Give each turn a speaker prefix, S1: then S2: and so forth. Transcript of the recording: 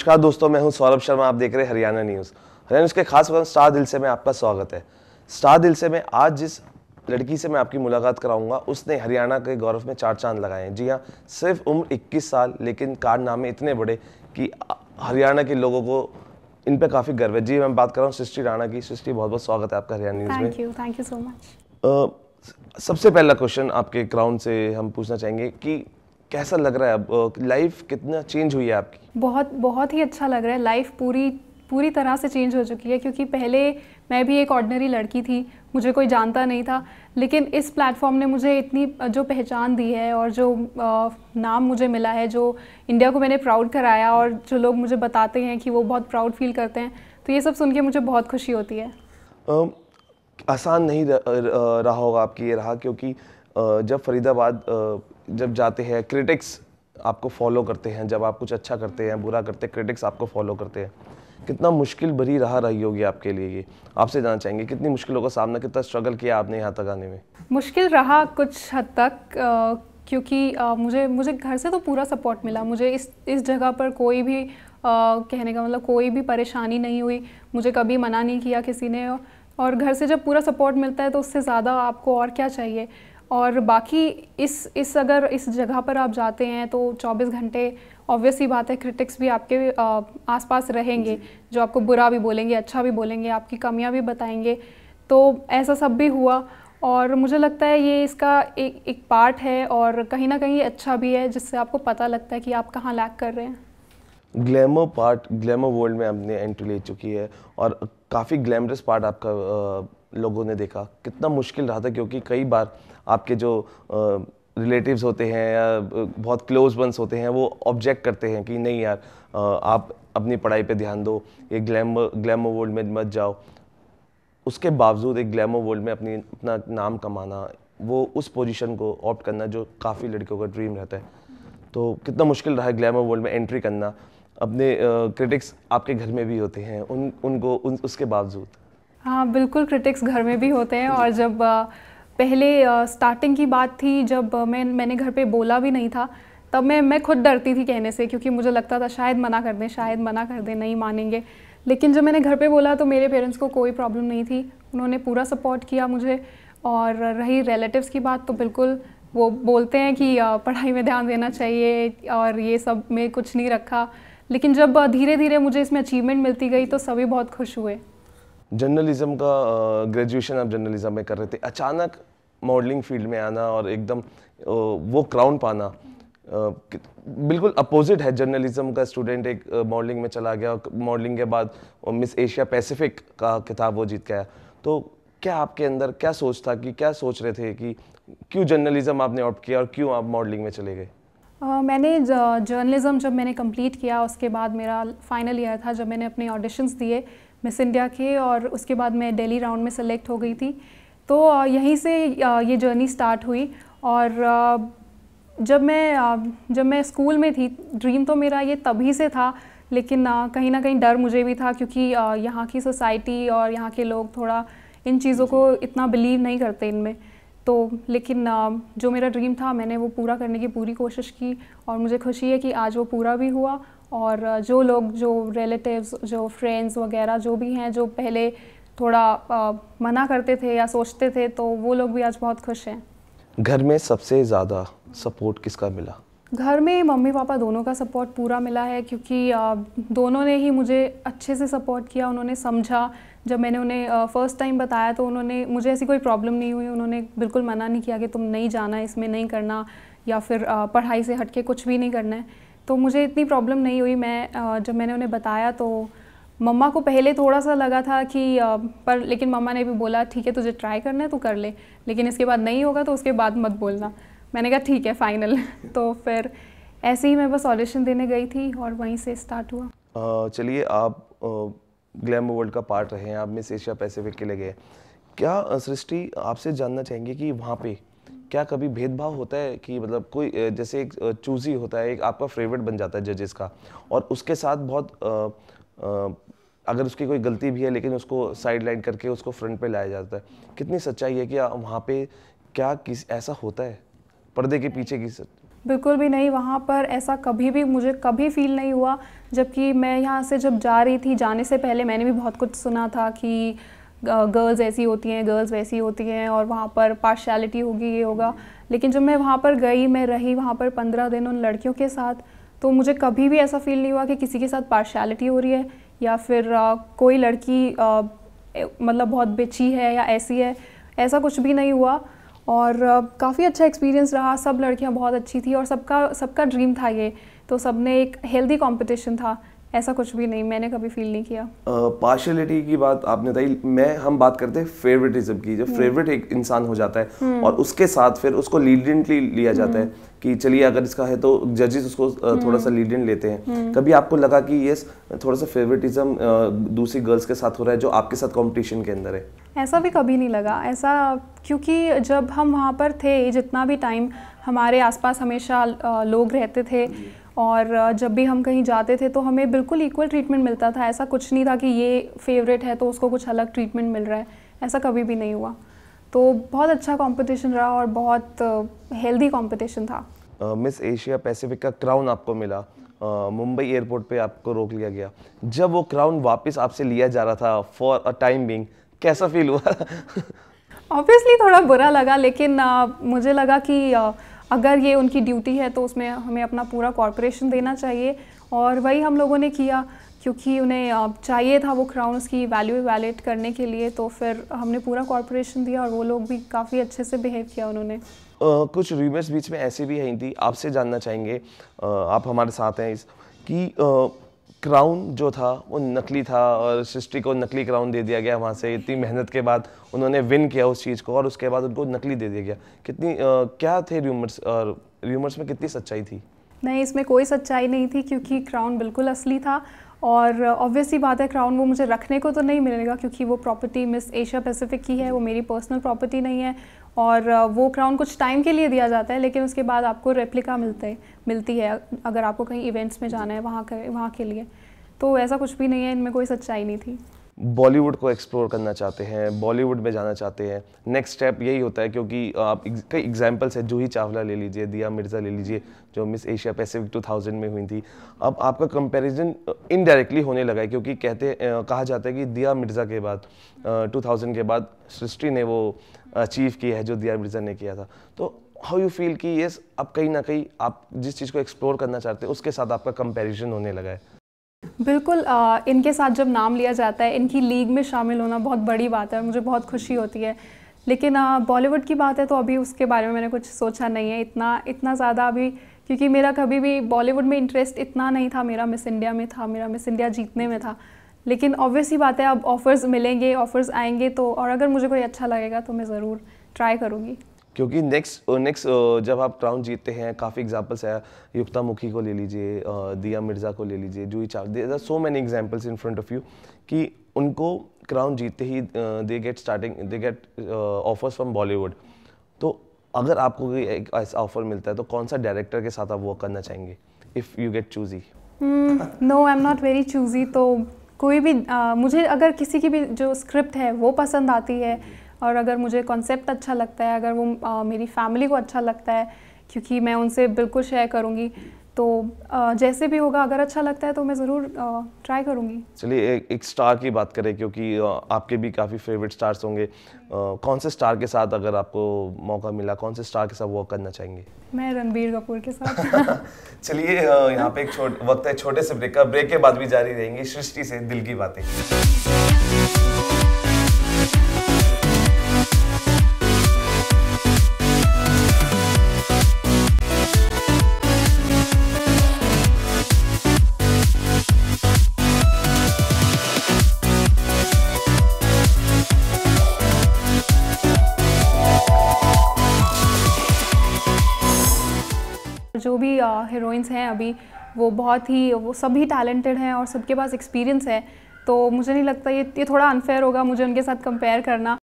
S1: नमस्कार दोस्तों मैं हूं सौरभ शर्मा आप देख रहे हैं हरियाणा न्यूज़ हरियाणा न्यूज़ के खास प्रोग्राम स्टार दिल से में आपका स्वागत है स्टार दिल से में आज जिस लड़की से मैं आपकी मुलाकात कराऊंगा उसने हरियाणा के गौरव में चार चांद लगाए हैं जी हाँ सिर्फ उम्र 21 साल लेकिन कारनामे इतने बड़े कि हरियाणा के लोगों को इन पर काफ़ी गर्व है जी मैं बात कर रहा हूँ सृष्टि राणा की सृष्टि बहुत बहुत स्वागत है आपका हरियाणा न्यूज़ में thank you thank you so much सबसे पहला क्वेश्चन आपके क्राउन से हम पूछना चाहेंगे कि कैसा लग रहा है अब लाइफ कितना चेंज हुई है आपकी
S2: बहुत बहुत ही अच्छा लग रहा है लाइफ पूरी पूरी तरह से चेंज हो चुकी है क्योंकि पहले मैं भी एक ऑर्डनरी लड़की थी मुझे कोई जानता नहीं था लेकिन इस प्लेटफॉर्म ने मुझे इतनी जो पहचान दी है और जो नाम मुझे मिला है जो इंडिया को मैंने प्राउड कराया और जो लोग मुझे बताते हैं कि वो बहुत प्राउड फील करते हैं तो ये सब सुन के मुझे बहुत खुशी होती है
S1: आसान नहीं रहा होगा आपकी ये रहा क्योंकि जब फरीदाबाद जब जाते हैं क्रिटिक्स आपको फॉलो करते हैं जब आप कुछ अच्छा करते हैं बुरा करते हैं क्रिटिक्स आपको फॉलो करते हैं कितना मुश्किल भरी राह रही होगी आपके लिए ये आपसे जानना चाहेंगे कितनी मुश्किलों का सामना कितना स्ट्रगल किया आपने यहाँ तक आने में
S2: मुश्किल रहा कुछ हद तक क्योंकि मुझे मुझे घर से तो पूरा सपोर्ट मिला मुझे इस इस जगह पर कोई भी आ, कहने का मतलब कोई भी परेशानी नहीं हुई मुझे कभी मना नहीं किया किसी ने और घर से जब पूरा सपोर्ट मिलता है तो उससे ज़्यादा आपको और क्या चाहिए और बाकी इस इस अगर इस जगह पर आप जाते हैं तो 24 घंटे ऑब्वियसली बात है क्रिटिक्स भी आपके आसपास रहेंगे जो आपको बुरा भी बोलेंगे अच्छा भी बोलेंगे आपकी कमियां भी बताएंगे तो ऐसा सब भी हुआ और मुझे लगता है ये इसका एक एक पार्ट है और कहीं ना कहीं अच्छा भी है जिससे आपको पता लगता है कि आप कहाँ लैक कर रहे हैं
S1: ग्लैमर पार्ट ग्लैमर वर्ल्ड में आपने एंट्री ले चुकी है और काफ़ी ग्लैमरस पार्ट आपका लोगों ने देखा कितना मुश्किल रहा था क्योंकि कई बार आपके जो रिलेटिव्स होते हैं या बहुत क्लोज वंस होते हैं वो ऑब्जेक्ट करते हैं कि नहीं यार आप अपनी पढ़ाई पे ध्यान दो ये ग्लैम ग्लैमो वर्ल्ड में मत जाओ उसके बावजूद एक ग्लैमो वर्ल्ड में अपनी अपना नाम कमाना वो उस पोजीशन को ऑप्ट करना जो काफ़ी लड़कियों का ड्रीम रहता है तो कितना मुश्किल रहा है ग्लैमर वर्ल्ड में एंट्री करना अपने क्रिटिक्स आपके घर में भी होते हैं उन उनको उन, उसके बावजूद
S2: हाँ बिल्कुल क्रिटिक्स घर में भी होते हैं और जब पहले स्टार्टिंग की बात थी जब मैं मैंने घर पे बोला भी नहीं था तब मैं मैं खुद डरती थी कहने से क्योंकि मुझे लगता था शायद मना कर दें शायद मना कर दें नहीं मानेंगे लेकिन जब मैंने घर पे बोला तो मेरे पेरेंट्स को कोई प्रॉब्लम नहीं थी उन्होंने पूरा सपोर्ट किया मुझे और रही रिलेटिव्स की बात तो बिल्कुल वो बोलते हैं कि पढ़ाई में ध्यान देना चाहिए और ये सब में कुछ नहीं रखा लेकिन जब धीरे धीरे मुझे इसमें अचीवमेंट मिलती गई तो सभी बहुत खुश हुए
S1: जर्नलिज्म का ग्रेजुएशन आप जर्नलिज्म में कर रहे थे अचानक मॉडलिंग फील्ड में आना और एकदम वो क्राउन पाना बिल्कुल अपोजिट है जर्नलिज्म का स्टूडेंट एक मॉडलिंग में चला गया मॉडलिंग के बाद मिस एशिया पैसिफिक का किताब वो जीत गया तो क्या आपके अंदर क्या सोच था कि क्या सोच रहे थे कि क्यों जर्नलिज्म आपने ऑप्ट किया और क्यों आप मॉडलिंग में चले गए
S2: Uh, मैंने जर्नलिज्म जब मैंने कंप्लीट किया उसके बाद मेरा फाइनल ईयर था जब मैंने अपने ऑडिशंस दिए मिस इंडिया के और उसके बाद मैं दिल्ली राउंड में सेलेक्ट हो गई थी तो यहीं से ये जर्नी स्टार्ट हुई और जब मैं जब मैं स्कूल में थी ड्रीम तो मेरा ये तभी से था लेकिन कहीं ना कहीं डर मुझे भी था क्योंकि यहाँ की सोसाइटी और यहाँ के लोग थोड़ा इन चीज़ों को इतना बिलीव नहीं करते इनमें तो लेकिन जो मेरा ड्रीम था मैंने वो पूरा करने की पूरी कोशिश की और मुझे खुशी है कि आज वो पूरा भी हुआ और जो लोग जो रिलेटिव्स जो फ्रेंड्स वगैरह जो भी हैं जो पहले थोड़ा आ, मना करते थे या सोचते थे तो वो लोग भी आज बहुत खुश हैं
S1: घर में सबसे ज़्यादा सपोर्ट किसका
S2: मिला घर में मम्मी पापा दोनों का सपोर्ट पूरा मिला है क्योंकि आ, दोनों ने ही मुझे अच्छे से सपोर्ट किया उन्होंने समझा जब मैंने उन्हें फ़र्स्ट टाइम बताया तो उन्होंने मुझे ऐसी कोई प्रॉब्लम नहीं हुई उन्होंने बिल्कुल मना नहीं किया कि तुम नहीं जाना इसमें नहीं करना या फिर आ, पढ़ाई से हट के कुछ भी नहीं करना है तो मुझे इतनी प्रॉब्लम नहीं हुई मैं जब मैंने उन्हें बताया तो मम्मा को पहले थोड़ा सा लगा था कि पर लेकिन मम्मा ने भी बोला ठीक है तुझे ट्राई करना है तो कर ले लेकिन इसके बाद नहीं होगा तो उसके बाद मत बोलना मैंने कहा ठीक है फाइनल तो फिर ऐसे ही मैं बस ऑडिशन देने गई थी और वहीं से स्टार्ट
S1: हुआ चलिए आप ग्लैम वर्ल्ड का पार्ट रहे हैं आप मिस एशिया पैसिफिक के लिए गए क्या सृष्टि आपसे जानना चाहेंगे कि वहाँ पे क्या कभी भेदभाव होता है कि मतलब कोई जैसे एक चूजी होता है एक आपका फेवरेट बन जाता है जजेस का और उसके साथ बहुत आ, आ, अगर उसकी कोई गलती भी है लेकिन उसको साइड लाइन करके उसको फ्रंट पे लाया जाता है कितनी सच्चाई है कि वहाँ पे क्या किस ऐसा होता है पर्दे के पीछे की सच
S2: बिल्कुल भी नहीं वहाँ पर ऐसा कभी भी मुझे कभी फील नहीं हुआ जबकि मैं यहाँ से जब जा रही थी जाने से पहले मैंने भी बहुत कुछ सुना था कि गर्ल्स ऐसी होती हैं गर्ल्स वैसी होती हैं और वहाँ पर पार्शलिटी होगी ये होगा लेकिन जब मैं वहाँ पर गई मैं रही वहाँ पर पंद्रह दिन उन लड़कियों के साथ तो मुझे कभी भी ऐसा फील नहीं हुआ कि किसी के साथ पार्शलिटी हो रही है या फिर आ, कोई लड़की आ, मतलब बहुत बिची है या ऐसी है ऐसा कुछ भी नहीं हुआ और काफ़ी अच्छा एक्सपीरियंस रहा सब लड़कियाँ बहुत अच्छी थी और सबका सबका ड्रीम था ये तो सब ने एक हेल्दी कॉम्पिटिशन था ऐसा कुछ भी नहीं मैंने कभी फील नहीं किया
S1: पार्शलिटी uh, की बात आपने बताई मैं हम बात करते हैं फेवरेटिज्म की जब फेवरेट हम्म। एक इंसान हो जाता है हम्म। और उसके साथ फिर उसको लीडेंटली लिया जाता है हम्म। कि चलिए अगर इसका है तो जजेस उसको थोड़ा सा लीडेंट लेते हैं कभी आपको लगा कि यस थोड़ा सा फेवरेटिज्म दूसरी गर्ल्स के साथ हो रहा है जो आपके साथ कॉम्पिटिशन के अंदर है
S2: ऐसा भी कभी नहीं लगा ऐसा क्योंकि जब हम वहाँ पर थे जितना भी टाइम हमारे आसपास हमेशा लोग रहते थे और जब भी हम कहीं जाते थे तो हमें बिल्कुल इक्वल ट्रीटमेंट मिलता था ऐसा कुछ नहीं था कि ये फेवरेट है तो उसको कुछ अलग ट्रीटमेंट मिल रहा है ऐसा कभी भी नहीं हुआ तो बहुत अच्छा कंपटीशन रहा और बहुत हेल्दी कंपटीशन था
S1: मिस एशिया पैसिफिक का क्राउन आपको मिला मुंबई एयरपोर्ट पे आपको रोक लिया गया जब वो क्राउन वापस आपसे लिया जा रहा था फॉर अ टाइम बिंग कैसा फील हुआ
S2: ऑब्वियसली थोड़ा बुरा लगा लेकिन आ, मुझे लगा कि आ, अगर ये उनकी ड्यूटी है तो उसमें हमें अपना पूरा कॉरपोरेशन देना चाहिए और वही हम लोगों ने किया क्योंकि उन्हें चाहिए था वो क्राउन उसकी वैल्यू वैलेट करने के लिए तो फिर हमने पूरा कॉरपोरेशन दिया और वो लोग भी काफ़ी अच्छे से बिहेव किया उन्होंने आ,
S1: कुछ रिव्यूअर्स बीच में ऐसे भी हैं थी आपसे जानना चाहेंगे आ, आप हमारे साथ हैं इस कि आ, क्राउन जो था वो नकली था और सृष्टि को नकली क्राउन दे दिया गया वहाँ से इतनी मेहनत के बाद उन्होंने विन किया उस चीज़ को और उसके बाद उनको नकली दे दिया गया कितनी आ, क्या थे र्यूमर्स और र्यूमर्स में कितनी
S2: सच्चाई थी नहीं इसमें कोई सच्चाई नहीं थी क्योंकि क्राउन बिल्कुल असली था और ऑब्वियसली बात है क्राउन वो मुझे रखने को तो नहीं मिलेगा क्योंकि वो प्रॉपर्टी मिस एशिया पैसिफिक की है वो मेरी पर्सनल प्रॉपर्टी नहीं है और वो क्राउन कुछ टाइम के लिए दिया जाता है लेकिन उसके बाद आपको रेप्लिका मिलते मिलती है अगर आपको कहीं इवेंट्स में जाना है वहाँ के वहाँ के लिए तो ऐसा कुछ भी नहीं है इनमें कोई सच्चाई नहीं थी
S1: बॉलीवुड को एक्सप्लोर करना चाहते हैं बॉलीवुड में जाना चाहते हैं नेक्स्ट स्टेप यही होता है क्योंकि आप कई एग्जाम्पल्स है जूही चावला ले लीजिए दिया मिर्ज़ा ले लीजिए जो मिस एशिया पैसिफिक 2000 में हुई थी अब आपका कंपैरिजन इनडायरेक्टली होने लगा है क्योंकि कहते कहा जाता है कि दिया मिर्ज़ा के बाद टू के बाद सृष्टि ने वो अचीव किया है जो दिया मिर्ज़ा ने किया था तो हाउ यू फील कि येस अब कहीं ना कहीं आप जिस चीज़ को एक्सप्लोर करना चाहते हैं उसके साथ आपका कंपेरिजन होने लगा है
S2: बिल्कुल आ, इनके साथ जब नाम लिया जाता है इनकी लीग में शामिल होना बहुत बड़ी बात है मुझे बहुत खुशी होती है लेकिन बॉलीवुड की बात है तो अभी उसके बारे में मैंने कुछ सोचा नहीं है इतना इतना ज़्यादा अभी क्योंकि मेरा कभी भी बॉलीवुड में इंटरेस्ट इतना नहीं था मेरा मिस इंडिया में था मेरा मिस इंडिया जीतने में था लेकिन ऑब्वियस ही बात है अब ऑफ़र्स मिलेंगे ऑफ़र्स आएंगे तो और अगर मुझे कोई अच्छा लगेगा तो मैं ज़रूर ट्राई करूँगी
S1: क्योंकि नेक्स्ट नेक्स्ट uh, uh, जब आप क्राउन जीतते हैं काफ़ी एग्जाम्पल्स है युक्ता मुखी को ले लीजिए uh, दिया मिर्ज़ा को ले लीजिए Juhi they so many examples in front of you कि उनको क्राउन जीतते ही they get starting they get offers from Bollywood तो अगर आपको कोई एक ऐसा ऑफर मिलता है तो कौन सा डायरेक्टर के साथ आप वर्क करना चाहेंगे if you get choosy
S2: no I am not very choosy तो कोई भी uh, मुझे अगर किसी की भी जो स्क्रिप्ट है वो पसंद आती है और अगर मुझे कॉन्सेप्ट अच्छा लगता है अगर वो आ, मेरी फैमिली को अच्छा लगता है क्योंकि मैं उनसे बिल्कुल शेयर करूँगी तो आ, जैसे भी होगा अगर अच्छा लगता है तो मैं ज़रूर ट्राई करूँगी
S1: चलिए एक, एक स्टार की बात करें क्योंकि आपके भी काफ़ी फेवरेट स्टार्स होंगे कौन से स्टार के साथ अगर आपको मौका मिला कौन से स्टार के साथ वर्क करना चाहेंगे
S2: मैं रणबीर कपूर के साथ
S1: चलिए यहाँ पे एक छोट वक्त है छोटे से ब्रेक का ब्रेक के बाद भी जारी रहेंगे सृष्टि से दिल की बातें
S2: जो भी हीरोइंस हैं अभी वो बहुत ही वो सभी टैलेंटेड हैं और सबके पास एक्सपीरियंस है तो मुझे नहीं लगता ये ये थोड़ा अनफेयर होगा मुझे उनके साथ कंपेयर करना